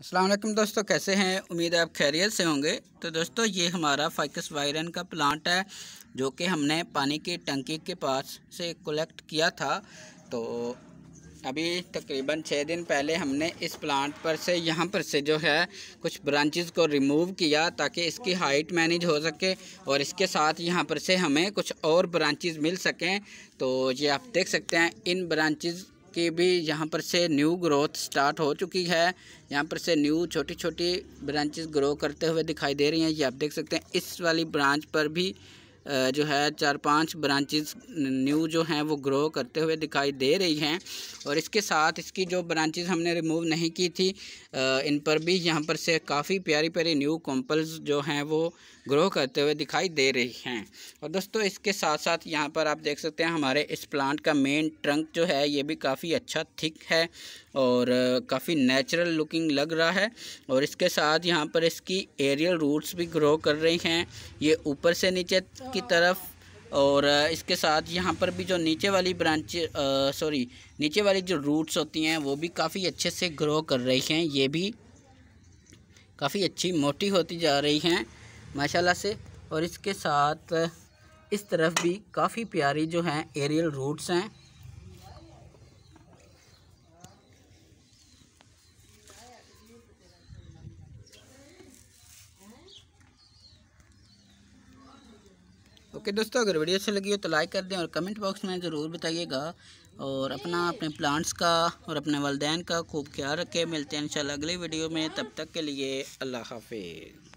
असलम दोस्तों कैसे हैं उम्मीद है आप खैरियत से होंगे तो दोस्तों ये हमारा फाइकस वायरन का प्लांट है जो कि हमने पानी की टंकी के पास से कलेक्ट किया था तो अभी तकरीबन छः दिन पहले हमने इस प्लांट पर से यहाँ पर से जो है कुछ ब्रांचेस को रिमूव किया ताकि इसकी हाइट मैनेज हो सके और इसके साथ यहाँ पर से हमें कुछ और ब्रांचेस मिल सकें तो ये आप देख सकते हैं इन ब्रांचेस की भी यहाँ पर से न्यू ग्रोथ स्टार्ट हो चुकी है यहाँ पर से न्यू छोटी छोटी ब्रांचेस ग्रो करते हुए दिखाई दे रही हैं ये आप देख सकते हैं इस वाली ब्रांच पर भी जो है चार पांच ब्रांचेस न्यू जो हैं वो ग्रो करते हुए दिखाई दे रही हैं और इसके साथ इसकी जो ब्रांचेस हमने रिमूव नहीं की थी इन पर भी यहाँ पर से काफ़ी प्यारी प्यारी न्यू कॉम्पल्स जो हैं वो ग्रो करते हुए दिखाई दे रही हैं और दोस्तों इसके साथ साथ यहाँ पर आप देख सकते हैं हमारे इस प्लांट का मेन ट्रंक जो है ये भी काफ़ी अच्छा थिक है और काफ़ी नेचुरल लुकिंग लग रहा है और इसके साथ यहाँ पर इसकी एरियल रूट्स भी ग्रो कर रही हैं ये ऊपर से नीचे की तरफ और इसके साथ यहाँ पर भी जो नीचे वाली ब्रांच सॉरी नीचे वाली जो रूट्स होती हैं वो भी काफ़ी अच्छे से ग्रो कर रही हैं ये भी काफ़ी अच्छी मोटी होती जा रही हैं माशाल्लाह से और इसके साथ इस तरफ भी काफ़ी प्यारी जो हैं एरियल रूट्स हैं ओके दोस्तों अगर वीडियो अच्छी लगी हो तो लाइक कर दें और कमेंट बॉक्स में ज़रूर बताइएगा और अपना अपने प्लांट्स का और अपने वालदेन का खूब ख्याल रखें मिलते हैं इंशाल्लाह अगली वीडियो में तब तक के लिए अल्लाह हाफिज़